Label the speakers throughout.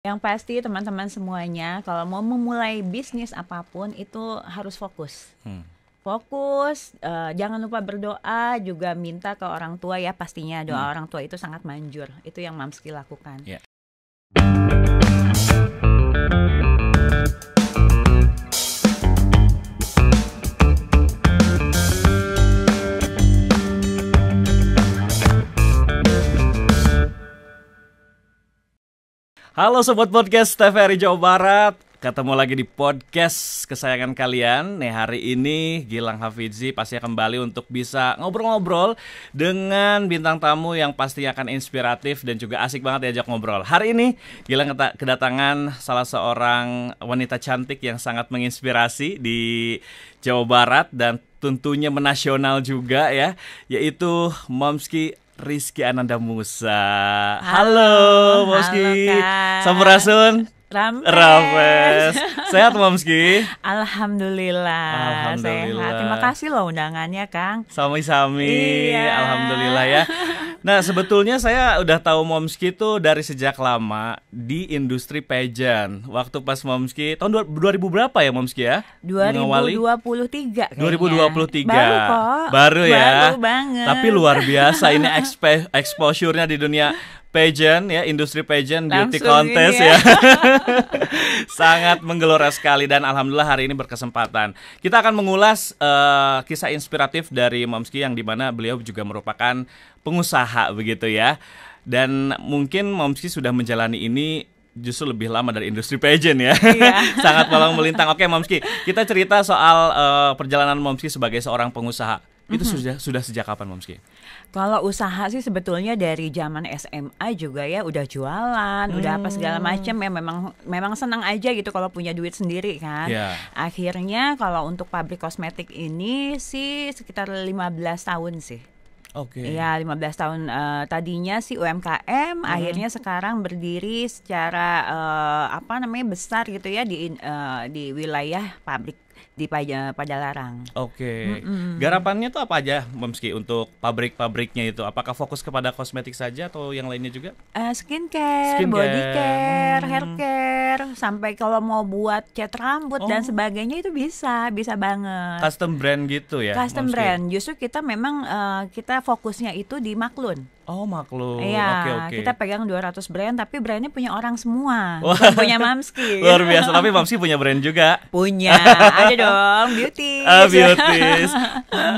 Speaker 1: Yang pasti teman-teman semuanya kalau mau memulai bisnis apapun itu harus fokus. Hmm. Fokus, uh, jangan lupa berdoa, juga minta ke orang tua ya pastinya doa hmm. orang tua itu sangat manjur. Itu yang Mamski lakukan. Yeah.
Speaker 2: Halo Sobat Podcast TVRI Jawa Barat Ketemu lagi di podcast kesayangan kalian Nih hari ini Gilang Hafidzi pasti kembali untuk bisa ngobrol-ngobrol Dengan bintang tamu yang pasti akan inspiratif dan juga asik banget diajak ngobrol Hari ini Gilang kedatangan salah seorang wanita cantik yang sangat menginspirasi di Jawa Barat Dan tentunya menasional juga ya Yaitu Momski Rizky Ananda Musa. Halo, Moski. Sampurasun.
Speaker 1: Rames. Rampes. Sehat
Speaker 2: Mamski?
Speaker 1: Alhamdulillah. Alhamdulillah. Sehat. Terima kasih loh undangannya, Kang.
Speaker 2: Sami-sami. Iya. Alhamdulillah ya. Nah, sebetulnya saya udah tahu Momski itu dari sejak lama di industri pageant. Waktu pas Momski tahun 2000 berapa ya Momski ya? 2023
Speaker 1: kayaknya. 2023. Baru kok. Baru ya. Baru banget. Tapi luar
Speaker 2: biasa ini exposure-nya di dunia pageant ya industri pageant Langsung beauty contest ya, ya. sangat menggelora sekali dan alhamdulillah hari ini berkesempatan kita akan mengulas uh, kisah inspiratif dari Momski yang dimana beliau juga merupakan pengusaha begitu ya dan mungkin Momski sudah menjalani ini justru lebih lama dari industri pageant ya. Iya. Sangat malang melintang. Oke, Momski, kita cerita soal uh, perjalanan Momski sebagai seorang pengusaha. Itu mm -hmm. sudah sudah sejak kapan, Momski?
Speaker 1: Kalau usaha sih sebetulnya dari zaman SMA juga ya udah jualan, hmm. udah apa segala hmm. macam ya memang memang senang aja gitu kalau punya duit sendiri kan. Yeah. Akhirnya kalau untuk pabrik kosmetik ini sih sekitar 15 tahun sih.
Speaker 2: Oke. Okay. Ya,
Speaker 1: 15 tahun uh, tadinya sih UMKM, hmm. akhirnya sekarang berdiri secara uh, apa namanya besar gitu ya di uh, di wilayah pabrik di pada larang.
Speaker 2: Oke. Okay. Mm -mm. Garapannya tuh apa aja, Momski untuk pabrik-pabriknya itu? Apakah fokus kepada kosmetik saja atau yang lainnya juga?
Speaker 1: Uh, skincare, skincare, body care, hair hmm. care, sampai kalau mau buat cat rambut oh. dan sebagainya itu bisa, bisa banget.
Speaker 2: Custom brand gitu ya? Custom Momsky. brand.
Speaker 1: Justru kita memang uh, kita fokusnya itu di maklun.
Speaker 2: Oh maklum. Iya. Okay, okay. Kita
Speaker 1: pegang 200 brand tapi brandnya punya orang semua. Bukan punya Mamski. Luar biasa. tapi Mamski
Speaker 2: punya brand juga. Punya. Ada
Speaker 1: dong. Beauty. Ah, beauty.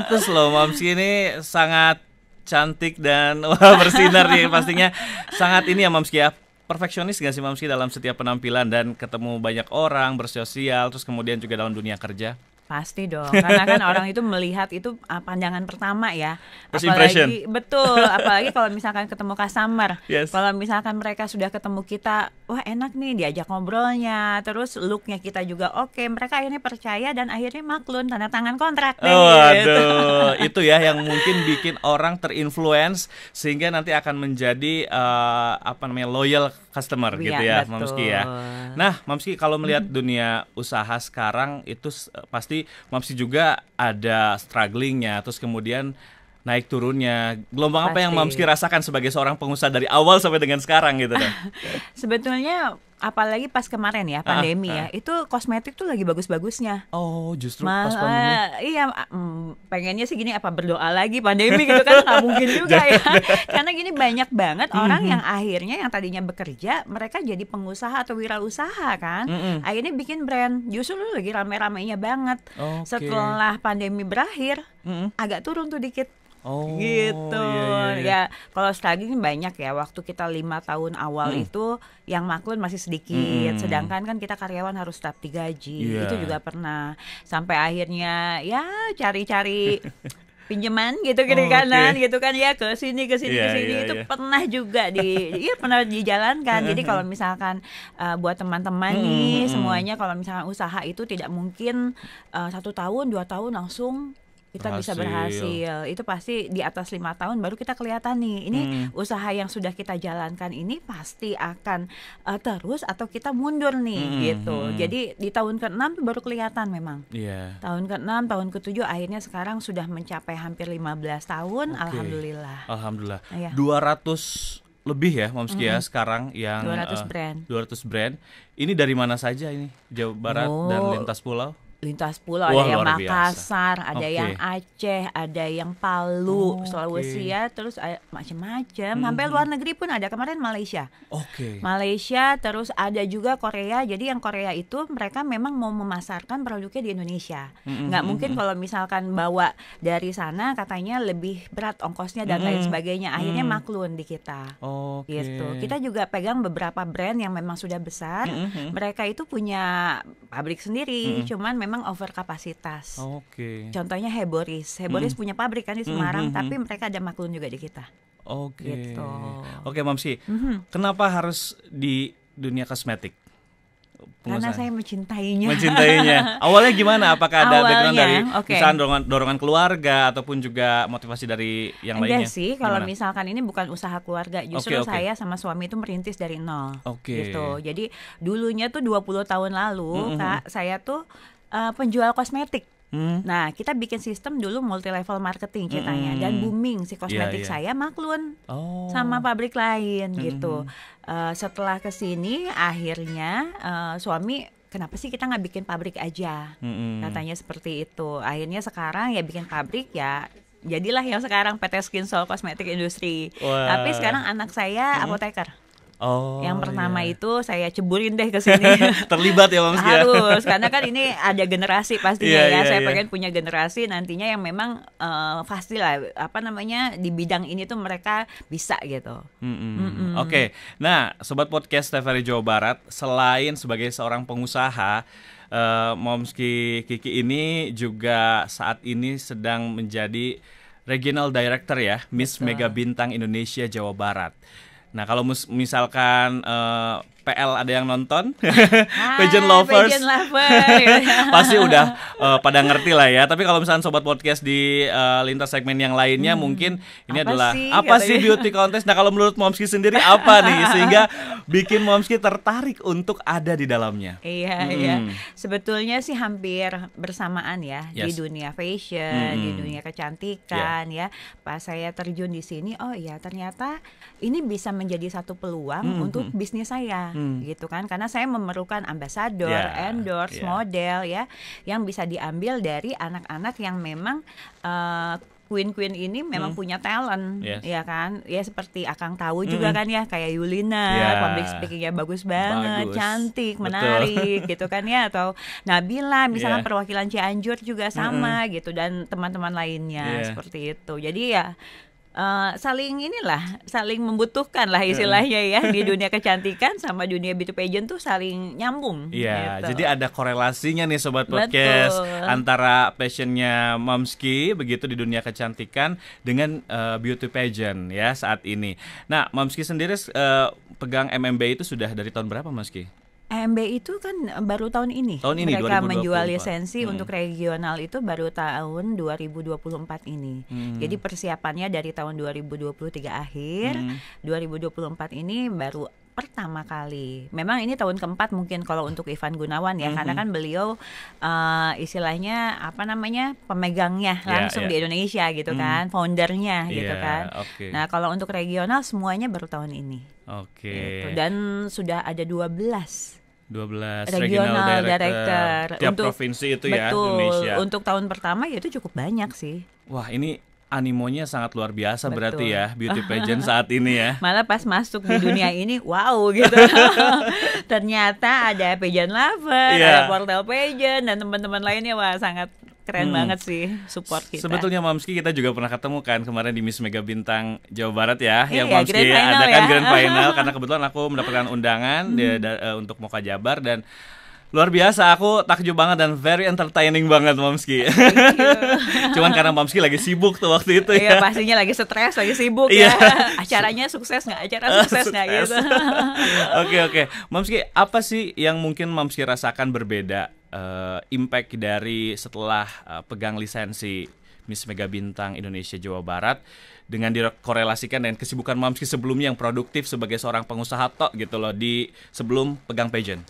Speaker 2: terus loh Mamski ini sangat cantik dan wah bersinar nih pastinya. Sangat ini ya Mamski ya perfeksionis gak sih Mamski dalam setiap penampilan dan ketemu banyak orang, bersosial, terus kemudian juga dalam dunia kerja?
Speaker 1: Pasti dong, karena kan orang itu melihat itu ah, pandangan pertama ya. apalagi betul, apalagi kalau misalkan ketemu customer. Yes. Kalau misalkan mereka sudah ketemu kita, wah enak nih diajak ngobrolnya, terus looknya kita juga oke. Okay. Mereka akhirnya percaya dan akhirnya maklun tanda tangan kontrak deh. Oh, gitu.
Speaker 2: itu ya yang mungkin bikin orang terinfluence sehingga nanti akan menjadi uh, apa namanya loyal customer ya, gitu ya, Mamski ya. Nah, Mamski kalau melihat hmm. dunia usaha sekarang itu eh, pasti Mamski juga ada strugglingnya, terus kemudian naik turunnya. Gelombang Pasti. apa yang Mamski rasakan sebagai seorang pengusaha dari awal sampai dengan sekarang gitu kan?
Speaker 1: Sebetulnya apalagi pas kemarin ya ah, pandemi ya, ah, ah. ya itu kosmetik tuh lagi bagus-bagusnya oh justru Ma pas pandemi eh, iya mm, pengennya sih gini apa berdoa lagi pandemi gitu kan nggak mungkin juga ya karena gini banyak banget mm -hmm. orang yang akhirnya yang tadinya bekerja mereka jadi pengusaha atau wirausaha kan mm -hmm. akhirnya bikin brand justru lu lagi rame-ramenya banget okay. setelah pandemi berakhir mm -hmm. agak turun tuh dikit Oh, gitu iya, iya, iya. ya kalau ini kan banyak ya waktu kita lima tahun awal hmm. itu yang maklun masih sedikit hmm. sedangkan kan kita karyawan harus tetap digaji yeah. itu juga pernah sampai akhirnya ya cari-cari pinjaman gitu kiri oh, kanan okay. gitu kan ya ke sini ke sini yeah, ke sini yeah, itu yeah. pernah juga di iya pernah dijalankan jadi kalau misalkan uh, buat teman-teman hmm, nih hmm, hmm. semuanya kalau misalkan usaha itu tidak mungkin uh, satu tahun dua tahun langsung kita berhasil. bisa berhasil itu pasti di atas lima tahun baru kita kelihatan nih ini hmm. usaha yang sudah kita jalankan ini pasti akan uh, terus atau kita mundur nih hmm. gitu hmm, hmm. jadi di tahun ke enam baru kelihatan memang yeah. tahun ke enam tahun ke tujuh akhirnya sekarang sudah mencapai hampir 15 tahun okay. alhamdulillah
Speaker 2: alhamdulillah ya. ratus lebih ya Moms Kia mm -hmm. sekarang yang 200 uh, eh, brand. 200 brand. Ini dari mana saja ini? Jawa Barat oh, dan lintas pulau?
Speaker 1: lintas pulau Wah, ada yang Makassar, biasa. ada okay. yang Aceh, ada yang Palu, oh, Sulawesi okay. ya, terus eh, macam-macam. Hmm. Hampir luar negeri pun ada. Kemarin Malaysia. Okay. Malaysia, terus ada juga Korea. Jadi yang Korea itu mereka memang mau memasarkan produknya di Indonesia. Hmm, Nggak mhm, mungkin mhm. kalau misalkan bawa dari sana katanya lebih berat ongkosnya dan hmm. lain mhm, sebagainya. Akhirnya hmm. maklun di kita. Oh, okay. Gitu. Kita juga pegang beberapa brand yang memang sudah besar. Hmm, hmm. Mereka itu punya pabrik sendiri, hmm. cuman memang memang over kapasitas.
Speaker 2: Oke. Okay. Contohnya
Speaker 1: Heboris. Heboris hmm. punya pabrik kan di hmm, Semarang, hmm, hmm, tapi mereka ada maklun juga di kita.
Speaker 2: Oke. Okay. Gitu. Oke, okay, Mamsi. Hmm. Kenapa harus di dunia kosmetik? Pengusaha. Karena saya mencintainya. Mencintainya. Awalnya gimana? Apakah ada Awalnya, background dari okay. misalnya dorongan, dorongan keluarga ataupun juga motivasi dari yang Enggak lainnya? sih, kalau gimana?
Speaker 1: misalkan ini bukan usaha keluarga, justru okay, okay. saya sama suami itu merintis dari nol. Oke. Okay. Gitu. Jadi dulunya tuh 20 tahun lalu, mm -hmm. Kak, hmm. saya tuh uh, penjual kosmetik. Hmm. Nah, kita bikin sistem dulu multi level marketing katanya hmm. dan booming si kosmetik yeah, yeah. saya maklun oh. sama pabrik lain hmm. gitu. Uh, setelah kesini akhirnya uh, suami kenapa sih kita nggak bikin pabrik aja? Hmm. Katanya seperti itu. Akhirnya sekarang ya bikin pabrik ya jadilah yang sekarang PT Skin Soul Kosmetik Industri.
Speaker 2: Tapi sekarang
Speaker 1: anak saya hmm. apoteker.
Speaker 2: Oh, yang pertama
Speaker 1: iya. itu saya ceburin deh ke sini.
Speaker 2: Terlibat ya Mams ya? Harus, karena
Speaker 1: kan ini ada generasi pastinya yeah, ya. Yeah, saya yeah. pengen punya generasi nantinya yang memang uh, eh, lah apa namanya di bidang ini tuh mereka bisa gitu.
Speaker 2: Mm -mm. Mm -mm. Oke. Okay. Nah, sobat podcast TVRI Jawa Barat, selain sebagai seorang pengusaha uh, Momski Kiki ini juga saat ini sedang menjadi Regional Director ya, Miss Betul. Mega Bintang Indonesia Jawa Barat. Nah kalau misalkan uh, PL ada yang nonton, Pigeon lovers, Pigeon lover. pasti udah uh, pada ngerti lah ya. Tapi kalau misalnya sobat podcast di uh, lintas segmen yang lainnya, hmm, mungkin ini apa adalah sih, apa sih beauty contest. Nah kalau menurut Momski sendiri apa nih sehingga bikin Momski tertarik untuk ada di dalamnya?
Speaker 1: Iya hmm. iya, sebetulnya sih hampir bersamaan ya yes. di dunia fashion, hmm. di dunia iya. kecantikan yeah. ya. Pas saya terjun di sini, oh iya ternyata ini bisa menjadi satu peluang hmm. untuk hmm. bisnis saya hmm. gitu kan karena saya memerlukan ambasador, yeah. endorse, yeah. model ya yang bisa diambil dari anak-anak yang memang uh, Queen-queen ini memang hmm. punya talent, yes. ya kan? Ya seperti Akang tahu juga hmm. kan ya, kayak Yulina, yeah. public speakingnya bagus banget, bagus. cantik, menarik, gitu kan ya? Atau Nabila, misalnya yeah. perwakilan Cianjur juga sama, hmm. gitu dan teman-teman lainnya yeah. seperti itu. Jadi ya Uh, saling inilah saling membutuhkan lah istilahnya ya di dunia kecantikan sama dunia beauty pageant tuh saling nyambung. Iya, gitu. jadi
Speaker 2: ada korelasinya nih sobat podcast antara passionnya Momsky begitu di dunia kecantikan dengan uh, eh, beauty pageant ya saat ini. Nah, Momsky sendiri uh, pegang MMB itu sudah dari tahun berapa Momsky?
Speaker 1: AMB itu kan eh, baru tahun ini. Tahun ini mereka 2024. menjual lisensi hmm. untuk regional itu baru tahun 2024 ini. Hmm. Jadi persiapannya dari tahun 2023 akhir, hmm. 2024 ini baru pertama kali. Memang ini tahun keempat mungkin kalau untuk Ivan Gunawan ya, -hmm. karena kan beliau uh, istilahnya apa namanya pemegangnya ya, langsung yeah. di Indonesia gitu mm. kan, foundernya yeah, gitu kan. Okay. Nah kalau untuk regional semuanya baru tahun ini.
Speaker 2: Oke. Okay. Gitu. Dan
Speaker 1: sudah ada 12
Speaker 2: 12 regional, regional director, director. tiap untuk, provinsi itu ya, betul, ya Indonesia. Untuk
Speaker 1: tahun pertama ya itu cukup banyak sih.
Speaker 2: Wah, ini animonya sangat luar biasa Betul. berarti ya beauty pageant saat ini ya.
Speaker 1: Malah pas masuk di dunia ini wow gitu. Ternyata ada pageant lover, yeah. ada portal pageant dan teman-teman lainnya wah sangat keren hmm. banget sih support kita. Sebetulnya
Speaker 2: Momski kita juga pernah ketemu kan kemarin di Miss Mega Bintang Jawa Barat ya, yang iya, Mamski ada kan ya. grand final karena kebetulan aku mendapatkan undangan hmm. dia, uh, untuk Moka Jabar dan luar biasa aku takjub banget dan very entertaining banget Momski. Cuman karena Momski lagi sibuk tuh waktu itu iya, ya. Iya
Speaker 1: pastinya lagi stres, lagi sibuk iya. ya. Acaranya sukses nggak? Acara sukses nggak gitu.
Speaker 2: Oke oke, okay, Mamski apa sih yang mungkin Momski rasakan berbeda uh, impact dari setelah uh, pegang lisensi Miss Mega Bintang Indonesia Jawa Barat dengan dikorelasikan dengan kesibukan Mamski sebelumnya yang produktif sebagai seorang pengusaha tok gitu loh di sebelum pegang pageant.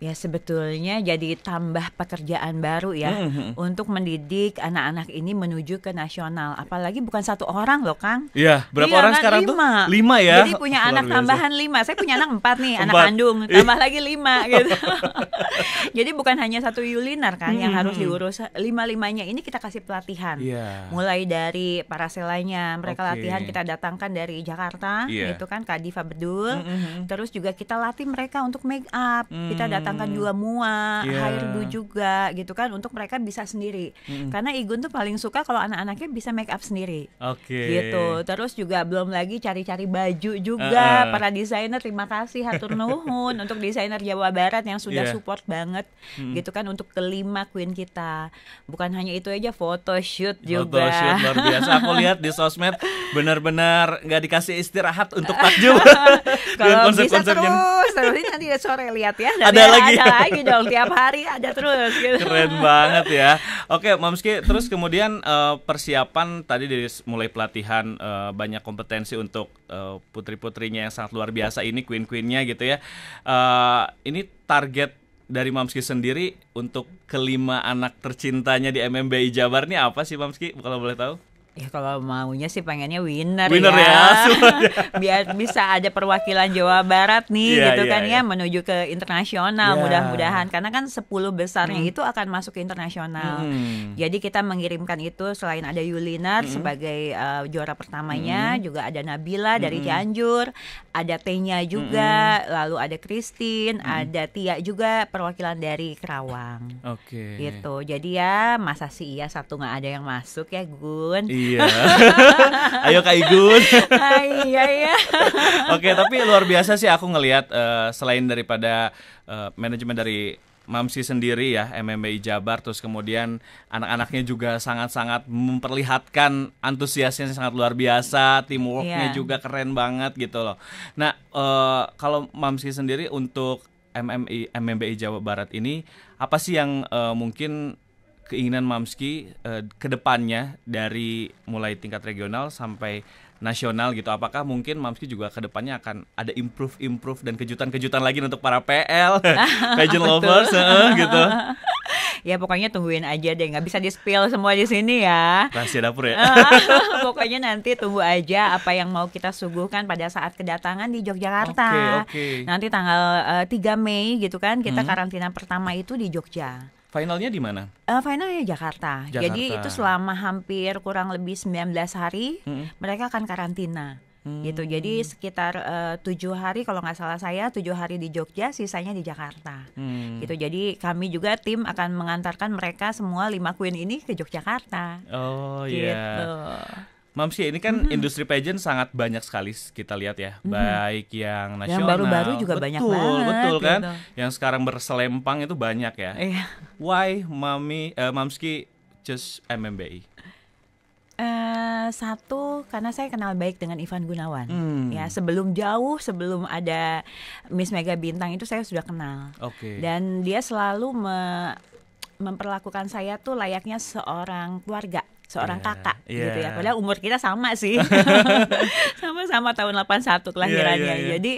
Speaker 1: Ya sebetulnya jadi tambah pekerjaan baru ya mm-hmm. untuk mendidik anak-anak ini menuju ke nasional. Apalagi bukan satu orang loh Kang.
Speaker 2: Iya berapa Dia orang kan? sekarang lima. tuh? Lima ya. Jadi punya Luar anak biasa. tambahan
Speaker 1: lima. Saya punya anak empat nih, empat. anak kandung. Tambah lagi lima gitu. jadi bukan hanya satu Yulinar kan mm-hmm. yang hmm, harus diurus. Lima limanya ini kita kasih pelatihan. Yeah. Mulai dari para selainya mereka okay. latihan kita datangkan dari Jakarta, yeah. itu kan Kak Diva Bedul. Mm-hmm. Terus juga kita latih mereka untuk make up. Mm-hmm. Kita datang mendatangkan hmm. juga mua, yeah. hairdo juga gitu kan untuk mereka bisa sendiri. Hmm. Karena Igun tuh paling suka kalau anak-anaknya bisa make up sendiri.
Speaker 2: Oke. Okay. Gitu.
Speaker 1: Terus juga belum lagi cari-cari baju juga uh. para desainer terima kasih hatur nuhun untuk desainer Jawa Barat yang sudah yeah. support banget hmm. gitu kan untuk kelima queen kita. Bukan hanya itu aja photoshoot juga. Photoshoot luar biasa. Aku lihat di
Speaker 2: sosmed benar-benar nggak dikasih istirahat untuk takjub. Kalau bisa konsep terus,
Speaker 1: terus nanti ya sore lihat ya. Ada lagi lagi. Ada lagi dong tiap
Speaker 2: hari ada terus gitu. Keren banget ya. Oke, Mamski, terus kemudian uh, persiapan tadi dari mulai pelatihan uh, banyak kompetensi untuk uh, putri-putrinya yang sangat luar biasa ini queen-queennya gitu ya. Uh, ini target dari Mamski sendiri untuk kelima anak tercintanya di MMBI Jabar ini apa sih Mamski? Kalau boleh tahu?
Speaker 1: Ya kalau maunya sih pengennya winner, winner ya. ya Biar bisa ada perwakilan Jawa Barat nih yeah, gitu yeah, kan yeah. ya iya. menuju ke internasional yeah. mudah-mudahan karena kan 10 besarnya hmm. itu akan masuk ke internasional. Hmm. Jadi kita mengirimkan itu selain ada Yuliner hmm. sebagai uh, juara pertamanya hmm. juga ada Nabila dari hmm. Cianjur, ada Tenya juga, hmm. lalu ada Christine, hmm. ada Tia juga perwakilan dari Kerawang.
Speaker 2: Oke. Okay. Gitu.
Speaker 1: Jadi ya masa sih iya satu nggak ada yang masuk ya Gun. Yeah. Iya. Ayo Kak Igun. iya iya.
Speaker 2: Oke, tapi luar biasa sih aku ngelihat uh, selain daripada uh, manajemen dari Mamsi sendiri ya MMBI Jabar terus kemudian anak-anaknya juga sangat-sangat memperlihatkan antusiasnya sangat luar biasa teamworknya yeah. juga keren banget gitu loh. Nah uh, kalau Mamsi sendiri untuk MMI MMBI Jawa Barat ini apa sih yang uh, mungkin keinginan Mamski uh, ke depannya dari mulai tingkat regional sampai nasional gitu. Apakah mungkin Mamski juga ke depannya akan ada improve improve dan kejutan-kejutan lagi untuk para PL, pageant lovers uh, gitu.
Speaker 1: ya pokoknya tungguin aja deh, nggak bisa di spill semua di sini ya.
Speaker 2: Rahasia dapur ya.
Speaker 1: pokoknya nanti tunggu aja apa yang mau kita suguhkan pada saat kedatangan di Yogyakarta. Okay, okay. Nanti tanggal uh, eh, 3 Mei gitu kan kita hmm. karantina pertama itu di Jogja.
Speaker 2: Finalnya di mana?
Speaker 1: Uh, finalnya Jakarta. Jakarta. Jadi itu selama hampir kurang lebih 19 hari hmm. mereka akan karantina. Hmm. gitu jadi sekitar eh, tujuh hari kalau nggak salah saya tujuh hari di Jogja sisanya di Jakarta
Speaker 2: hmm. gitu
Speaker 1: jadi kami juga tim akan mengantarkan mereka semua lima queen ini ke Yogyakarta
Speaker 2: oh gitu. iya gitu. yeah. Mams ini kan -hmm. industri pageant sangat banyak sekali kita lihat ya, -hmm. baik yang nasional, yang baru-baru juga betul, banyak banget, betul gitu. kan, gitu. yang sekarang berselempang itu banyak ya. Iya. Why mami uh, Mamski just MMBI?
Speaker 1: Uh, eh, satu karena saya kenal baik dengan Ivan Gunawan hmm. ya sebelum jauh sebelum ada Miss Mega Bintang itu saya sudah kenal okay. dan dia selalu me memperlakukan saya tuh layaknya seorang keluarga seorang yeah. kakak yeah. gitu ya. Padahal umur kita sama sih. Sama-sama tahun 81 kelahirannya. Yeah, yeah, yeah. Jadi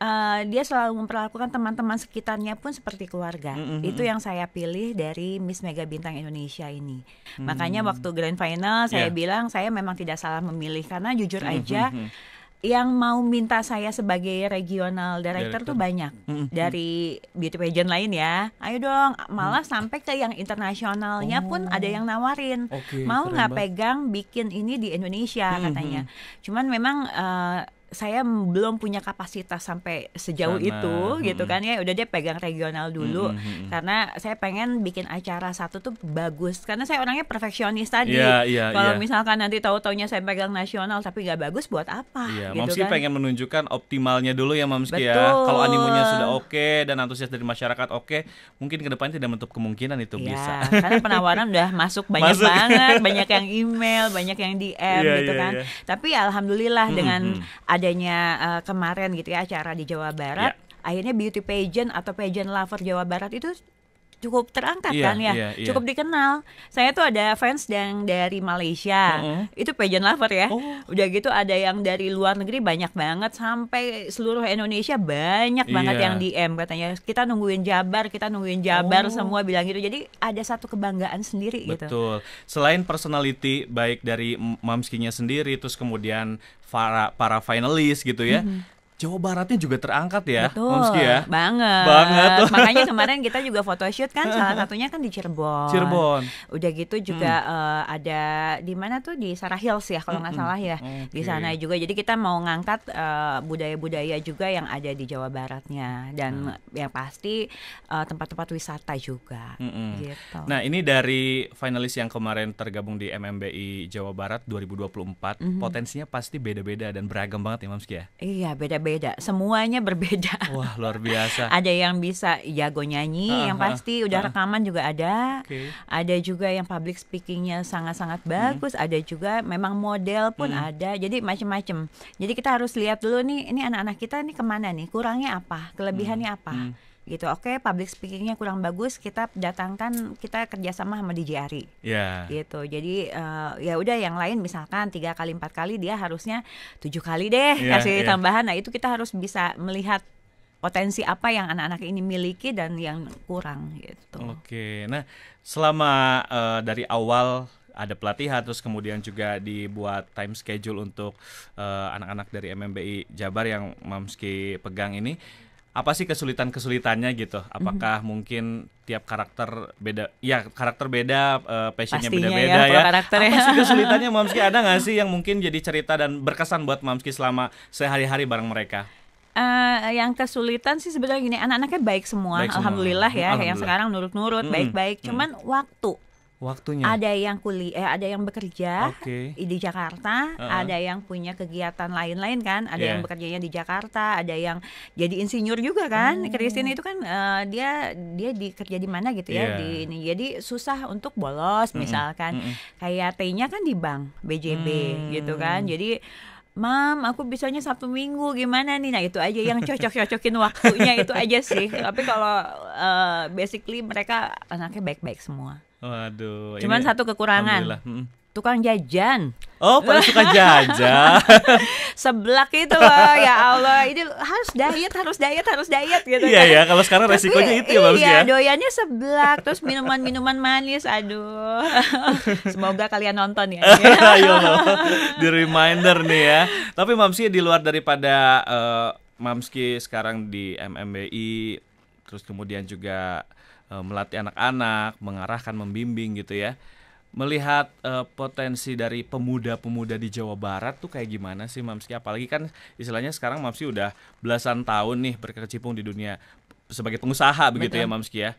Speaker 1: uh, dia selalu memperlakukan teman-teman sekitarnya pun seperti keluarga. Mm -hmm. Itu mm. yang saya pilih dari Miss Mega Bintang Indonesia ini. Mm -hmm. Makanya waktu grand final saya yeah. bilang saya memang tidak salah memilih karena jujur mm, mm, aja mm -hmm yang mau minta saya sebagai regional director, director. tuh banyak hmm. dari beauty pageant lain ya. Ayo dong, malah mm. sampai ke yang internasionalnya oh. pun ada yang nawarin. Okay, mau nggak pegang bikin ini di Indonesia hmm. katanya. Cuman memang uh, saya belum punya kapasitas sampai sejauh Sana. itu hmm. gitu kan ya udah dia pegang regional dulu hmm. karena saya pengen bikin acara satu tuh bagus karena saya orangnya perfeksionis tadi yeah, yeah, kalau yeah. misalkan nanti tahu-taunya saya pegang nasional tapi nggak bagus buat apa yeah, gitu Mamski kan. pengen
Speaker 2: menunjukkan optimalnya dulu ya Mamski ya kalau animonya sudah oke dan antusias dari masyarakat oke mungkin ke depan tidak menutup kemungkinan itu yeah, bisa karena
Speaker 1: penawaran udah masuk banyak masuk. banget banyak yang email banyak yang DM yeah, gitu yeah, kan yeah. tapi alhamdulillah hmm, dengan hmm adanya uh, kemarin gitu ya acara di Jawa Barat, yeah. akhirnya beauty pageant atau pageant lover Jawa Barat itu cukup terangkat yeah, kan ya, yeah, yeah. cukup dikenal. Saya tuh ada fans yang dari Malaysia, uh-huh. itu pageant lover ya. Oh. Udah gitu ada yang dari luar negeri banyak banget sampai seluruh Indonesia banyak iya. banget yeah. yang DM katanya kita nungguin Jabar, kita nungguin Jabar oh. semua bilang gitu. Jadi ada satu kebanggaan sendiri Betul. gitu.
Speaker 2: Betul. Selain personality baik dari Mamskinya sendiri terus kemudian para para finalis gitu ya. Mm -hmm Jawa Baratnya juga terangkat ya, Betul, Momski ya. Banget. Banget. Makanya
Speaker 1: kemarin kita juga photoshoot kan salah satunya kan di Cirebon. Cirebon. Udah gitu juga hmm. uh, ada di mana tuh di Sarah Hills ya kalau nggak hmm, salah hmm. ya. Okay. Di sana juga. Jadi kita mau ngangkat eh, budaya-budaya uh, juga yang ada di Jawa Baratnya dan hmm. yang pasti eh, tempat-tempat uh, wisata juga.
Speaker 2: Hmm. Gitu. Nah, ini dari finalis yang kemarin tergabung di MMBI Jawa Barat 2024, hmm. potensinya pasti beda-beda dan beragam banget ya Momski ya.
Speaker 1: Iya, beda beda, semuanya berbeda. Wah
Speaker 2: luar biasa. ada yang
Speaker 1: bisa jago nyanyi, uh, yang pasti udah uh, rekaman juga ada. Okay. Ada juga yang public speakingnya sangat-sangat hmm. bagus. Hmm. Ada juga memang model pun hmm. ada. Jadi macam-macam. Jadi kita harus lihat dulu nih, ini anak-anak kita ini kemana nih? Kurangnya apa? Kelebihannya hmm. apa? Hmm gitu oke okay, public speakingnya kurang bagus kita datangkan kita kerjasama sama DJ Ari yeah. gitu jadi uh, ya udah yang lain misalkan tiga kali empat kali dia harusnya tujuh kali deh yeah, kasih yeah. tambahan nah itu kita harus bisa melihat potensi apa yang anak-anak ini miliki dan yang kurang gitu
Speaker 2: oke okay. nah selama uh, dari awal ada pelatihan terus kemudian juga dibuat time schedule untuk eh, anak-anak uh, dari MMBI Jabar yang Mamski pegang ini apa sih kesulitan-kesulitannya gitu? Mhm. Apakah mm-hmm. mungkin tiap karakter beda? Ya karakter beda, uh, eh, passionnya ya, beda-beda ya. ya. Apa ya. sih kesulitannya Mamski? Ada nggak sih yang mungkin jadi cerita dan berkesan buat Mamski selama sehari-hari bareng mereka?
Speaker 1: Uh, yang kesulitan sih sebenarnya gini, anak-anaknya baik semua, alhamdulillah ya. Alhamdulillah. Yang sekarang nurut-nurut, mhm. baik-baik. Mhm. Cuman hmm waktu
Speaker 2: waktunya. Ada
Speaker 1: yang kuliah, eh, ada yang bekerja okay. di Jakarta, uh-huh. ada yang punya kegiatan lain-lain kan, ada yeah. yang bekerjanya di Jakarta, ada yang jadi insinyur juga kan. Hmm. Christine itu kan uh, dia dia dikerja di mana gitu yeah. ya iya. di ini. Jadi susah untuk bolos misalkan. -hmm. Kayak T-nya kan di bank BJB -hmm. gitu kan. Jadi Mam, aku bisanya Sabtu Minggu gimana nih? Nah itu aja yang cocok-cocokin waktunya itu aja sih. Tapi kalau uh, basically mereka anaknya baik-baik semua. Waduh. Cuman satu kekurangan. Hmm tukang jajan. Oh, paling suka jajan. Seblak itu loh, ya Allah. Ini harus diet, harus diet, harus diet gitu. Iya, kan? ya, kalau sekarang Tapi, resikonya itu ya Iya, ya. doyannya seblak, terus minuman-minuman manis, aduh. Semoga kalian nonton ya.
Speaker 2: Ayo, ya di reminder nih ya. Tapi Mamsi di luar daripada uh, Mamski sekarang di MMBI, terus kemudian juga uh, melatih anak-anak, mengarahkan, membimbing gitu ya melihat uh, potensi dari pemuda-pemuda di Jawa Barat tuh kayak gimana sih Mamski? Apalagi kan istilahnya sekarang Mamski udah belasan tahun nih berkecimpung di dunia sebagai pengusaha begitu ya, Betul. ya Mamski ya.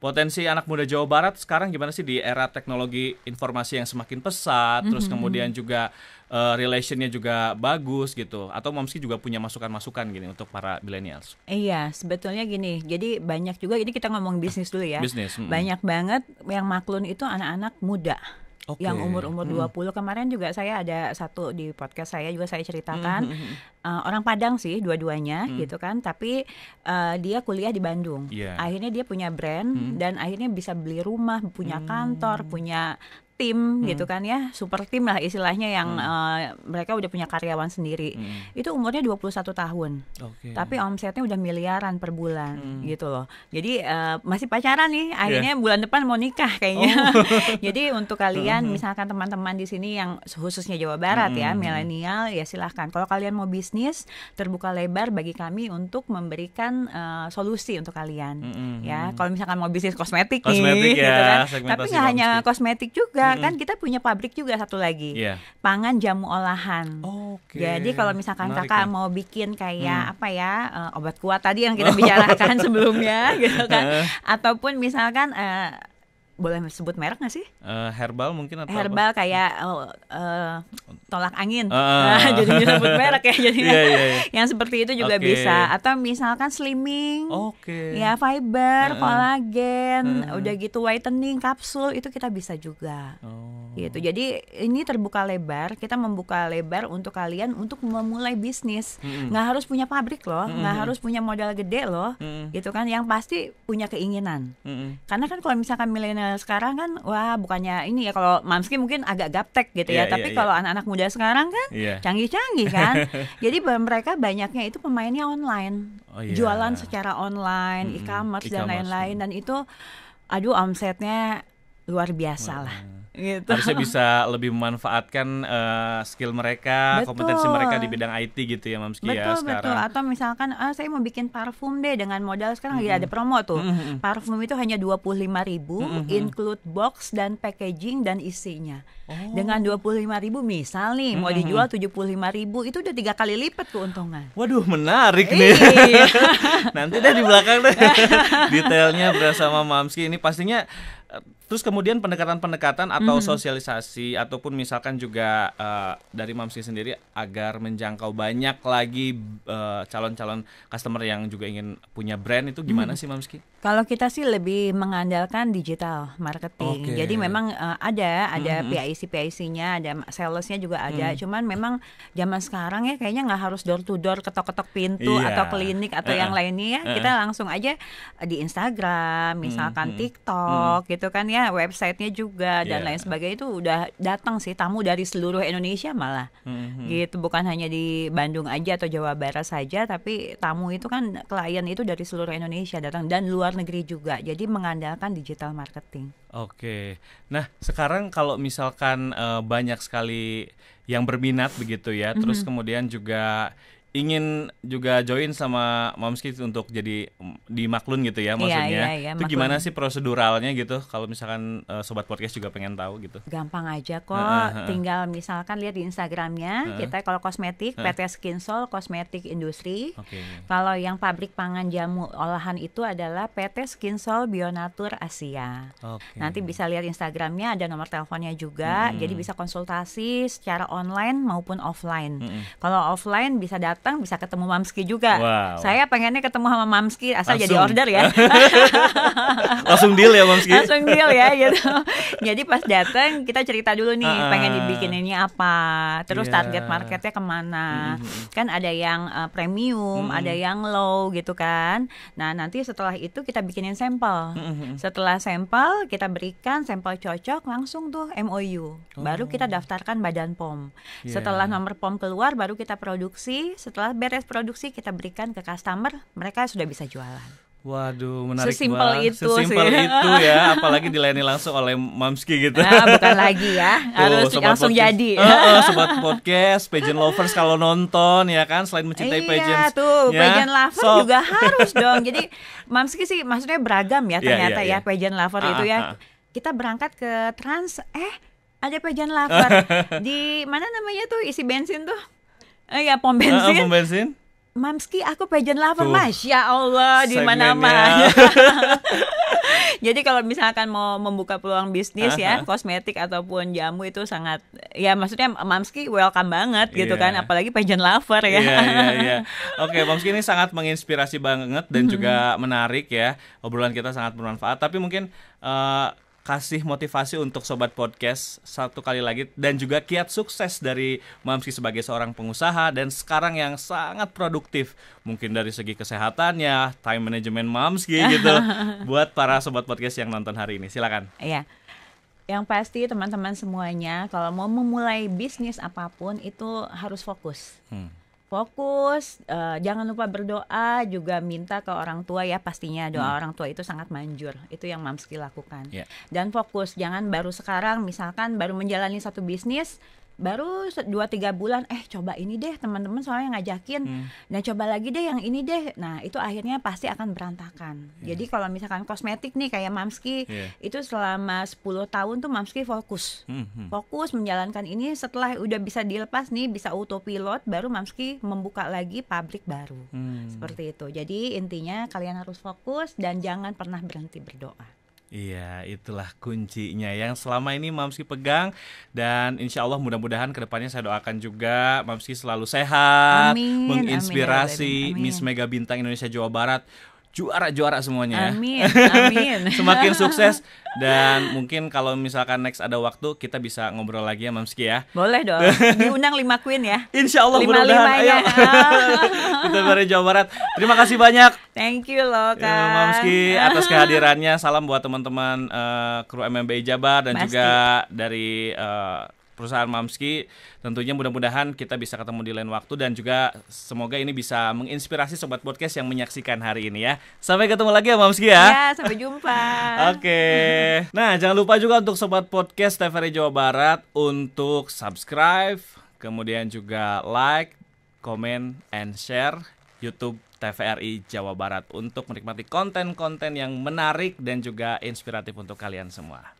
Speaker 2: Potensi anak muda Jawa Barat sekarang gimana sih di era teknologi informasi yang semakin pesat, mm -hmm. terus mhm, kemudian mhm. juga uh, relationnya juga bagus gitu atau Momski juga punya masukan-masukan gini untuk para millennials
Speaker 1: iya sebetulnya gini jadi banyak juga ini kita ngomong bisnis dulu ya bisnis mm -mm. banyak banget yang maklun itu anak-anak muda okay. yang umur-umur hmm. 20 kemarin juga saya ada satu di podcast saya juga saya ceritakan hmm. uh, orang Padang sih dua-duanya hmm. gitu kan tapi uh, dia kuliah di Bandung yeah. akhirnya dia punya brand hmm. dan akhirnya bisa beli rumah punya mm. kantor punya tim hmm. gitu kan ya, super tim lah istilahnya yang hmm. uh, mereka udah punya karyawan sendiri. Hmm. Itu umurnya 21 tahun. Okay. Tapi omsetnya udah miliaran per bulan hmm. gitu loh. Jadi uh, masih pacaran nih, iya. akhirnya yeah. bulan depan mau nikah kayaknya. Oh. Jadi untuk kalian hmm. misalkan teman-teman di sini yang khususnya Jawa Barat ya, hmm. ya, milenial ya silahkan. Kalau kalian mau bisnis terbuka lebar bagi kami untuk memberikan uh, solusi untuk kalian. Hmm. hmm ya, hmm. kalau misalkan mau bisnis kosmetik, kosmetik nih ya, gitu kan. Tapi nggak hanya kosmetik juga hmm. kan kita punya pabrik juga satu lagi yeah. pangan jamu olahan. Okay. Jadi kalau misalkan Menarik, kakak ya. mau bikin kayak hmm. apa ya uh, obat kuat tadi yang kita oh. bicarakan sebelumnya gitu kan, ataupun misalkan uh, boleh sebut merek nggak sih?
Speaker 2: Uh, herbal mungkin atau herbal
Speaker 1: apa? kayak uh, uh, tolak angin. Uh. Nah, ah. jadi disebut merek ya jadi yeah, yeah, yeah. yang seperti itu juga okay. bisa atau misalkan slimming. Okay. Ya fiber, uh -uh. kolagen, uh -uh. udah gitu whitening kapsul itu kita bisa juga. Oh. Gitu. Jadi ini terbuka lebar, kita membuka lebar untuk kalian untuk memulai bisnis. Mm -hmm. nggak harus punya pabrik loh, mm -hmm. nggak harus punya modal gede loh. Mm -hmm. Gitu kan yang pasti punya keinginan. Mm -hmm. Karena kan kalau misalkan milenial sekarang kan wah bukannya ini ya kalau Mamski mungkin agak gaptek gitu ya, yeah, tapi yeah, kalau yeah. anak-anak muda sekarang kan iya. canggih-canggih kan. Jadi mereka banyaknya itu pemainnya online. Oh, yeah. Jualan secara online, mm -hmm. e-commerce e dan lain-lain dan itu aduh omsetnya luar biasa wow. lah
Speaker 2: gitu. harusnya bisa lebih memanfaatkan uh, skill mereka, betul. kompetensi mereka di bidang IT gitu ya Mamski ya sekarang. Betul Atau
Speaker 1: misalkan ah, saya mau bikin parfum deh dengan modal sekarang mm -hmm. ya ada promo tuh. Mm -hmm. Parfum itu hanya dua puluh lima ribu, mm -hmm. include box dan packaging dan isinya. Oh. Dengan dua puluh lima ribu misal nih mm -hmm. mau dijual tujuh puluh lima ribu itu udah tiga kali
Speaker 2: lipat keuntungan. Waduh menarik nih. Iya. Nanti deh di belakang deh detailnya bersama Mamski ini pastinya Terus kemudian pendekatan-pendekatan atau mm -hmm. sosialisasi ataupun misalkan juga uh, dari Mamsi sendiri agar menjangkau banyak lagi eh, calon-calon uh, customer yang juga ingin punya brand itu gimana mm -hmm. sih Mamski?
Speaker 1: Kalau kita sih lebih mengandalkan digital marketing. Okay. Jadi memang uh, ada ada mm -hmm. hmm, hmm. PIC PIC-nya, ada salesnya juga ada. Mm. Cuman memang zaman sekarang ya kayaknya nggak harus door to door ketok-ketok pintu yeah. atau klinik atau uh -uh. yang lainnya ya. Uh -uh. Kita langsung aja di Instagram, misalkan mm -hmm. TikTok mm -hmm. gitu kan ya website websitenya juga dan iya. lain sebagainya itu udah datang sih tamu dari seluruh Indonesia malah mm-hmm. gitu bukan hanya di Bandung aja atau Jawa Barat saja tapi tamu itu kan klien itu dari seluruh Indonesia datang dan luar negeri juga jadi mengandalkan digital marketing.
Speaker 2: Oke, nah sekarang kalau misalkan uh, banyak sekali yang berminat begitu ya, mm-hmm. terus kemudian juga ingin juga join sama Momski untuk jadi mm, di Maklun gitu ya iya, maksudnya. Iya, iya, iya, itu maklun. gimana sih proseduralnya gitu kalau misalkan uh, sobat podcast juga pengen tahu gitu.
Speaker 1: Gampang aja kok, uh, uh, uh. tinggal misalkan lihat di Instagramnya uh, kita kalau kosmetik uh, PT Skinsol Kosmetik Industri. Okay. Kalau yang pabrik pangan jamu olahan itu adalah PT Skinsol Bionatur Asia. Okay. Nanti bisa lihat Instagramnya ada nomor teleponnya juga, hmm. jadi bisa konsultasi secara online maupun offline. Hmm. Kalau offline bisa datang datang bisa ketemu Mamski juga. Wow. Saya pengennya ketemu sama Mamski asal Langsung. jadi order ya.
Speaker 2: Langsung deal ya Mamski. Langsung deal ya
Speaker 1: gitu. Jadi pas datang kita cerita dulu nih uh, pengen dibikininnya apa, terus yeah. target marketnya kemana. Mm -hmm. Kan ada yang uh, premium, mm -hmm. ada yang low gitu kan. Nah nanti setelah itu kita bikinin sampel. Mm -hmm. Setelah sampel kita berikan sampel cocok langsung tuh MOU. Baru kita oh. daftarkan Badan POM. Yeah. Setelah nomor POM keluar baru kita produksi setelah beres produksi kita berikan ke customer, mereka sudah bisa jualan.
Speaker 2: Waduh,
Speaker 1: menarik Sesimpel banget. Itu Sesimpel sih. itu ya,
Speaker 2: apalagi dilayani langsung oleh Mamski gitu. Nah, bukan
Speaker 1: lagi ya, harus Tuh, langsung podcast. jadi. Uh, uh, sobat
Speaker 2: podcast, pageant lovers kalau nonton ya kan, selain mencintai iya, pageant. Iya tuh, ya, pageant lovers so. juga
Speaker 1: harus dong. Jadi Mamski sih maksudnya beragam ya iya, ternyata yeah, yeah, yeah. ya iya. pageant lover ah, itu ya. Ah, ah. Kita berangkat ke trans, eh ada pageant lover di mana namanya tuh isi bensin tuh Oh ya pom bensin. Uh, pom bensin. Mamski aku pejen lava, mas, ya Allah di mana mana Jadi kalau misalkan mau membuka peluang bisnis uh-huh. ya kosmetik ataupun jamu itu sangat ya maksudnya Mamski welcome banget gitu yeah. kan apalagi pageant lover ya. Iya yeah, iya.
Speaker 2: Oke okay, Mamski ini sangat menginspirasi banget dan juga menarik ya obrolan kita sangat bermanfaat tapi mungkin uh, kasih motivasi untuk sobat podcast satu kali lagi dan juga kiat sukses dari Mamski sebagai seorang pengusaha dan sekarang yang sangat produktif mungkin dari segi kesehatannya, time management Mamski gitu buat para sobat podcast yang nonton hari ini. Silakan.
Speaker 1: Iya. Yang pasti teman-teman semuanya kalau mau memulai bisnis apapun itu harus fokus. Hmm fokus uh, jangan lupa berdoa juga minta ke orang tua ya pastinya doa hmm. orang tua itu sangat manjur itu yang Mamski lakukan yeah. dan fokus jangan baru sekarang misalkan baru menjalani satu bisnis baru dua tiga bulan eh coba ini deh teman-teman soalnya ngajakin hmm. nah coba lagi deh yang ini deh nah itu akhirnya pasti akan berantakan yeah. jadi kalau misalkan kosmetik nih kayak Mamski yeah. itu selama 10 tahun tuh Mamski fokus hmm, hmm. fokus menjalankan ini setelah udah bisa dilepas nih bisa autopilot baru Mamski membuka lagi pabrik baru
Speaker 2: hmm. seperti
Speaker 1: itu jadi intinya kalian harus fokus dan jangan pernah berhenti berdoa
Speaker 2: Iya, itulah kuncinya yang selama ini Mamski pegang dan insya Allah mudah-mudahan kedepannya saya doakan juga Mamski selalu sehat, amin, ya menginspirasi amin, amin. Miss Mega Bintang Indonesia Jawa Barat juara-juara semuanya. Ya. Amin, amin. Semakin sukses dan mungkin kalau misalkan next ada waktu kita bisa ngobrol lagi ya Mamski ya. Boleh dong.
Speaker 1: Diundang lima Queen ya.
Speaker 2: Insya Allah lima mudah ya kita dari Jawa Barat. Terima kasih banyak.
Speaker 1: Thank you loh eh, Kak.
Speaker 2: Mamski atas kehadirannya. Salam buat teman-teman uh, kru MMBI Jabar dan Pasti. juga dari uh, perusahaan Mamski. Tentunya mudah-mudahan kita bisa ketemu di lain waktu dan juga semoga ini bisa menginspirasi sobat podcast yang menyaksikan hari ini ya. Sampai ketemu lagi ya Mamski ya. Ya,
Speaker 1: sampai jumpa. Oke.
Speaker 2: Okay. Nah, jangan lupa juga untuk sobat podcast TVRI Jawa Barat untuk subscribe, kemudian juga like, comment and share YouTube TVRI Jawa Barat untuk menikmati konten-konten yang menarik dan juga inspiratif untuk kalian semua.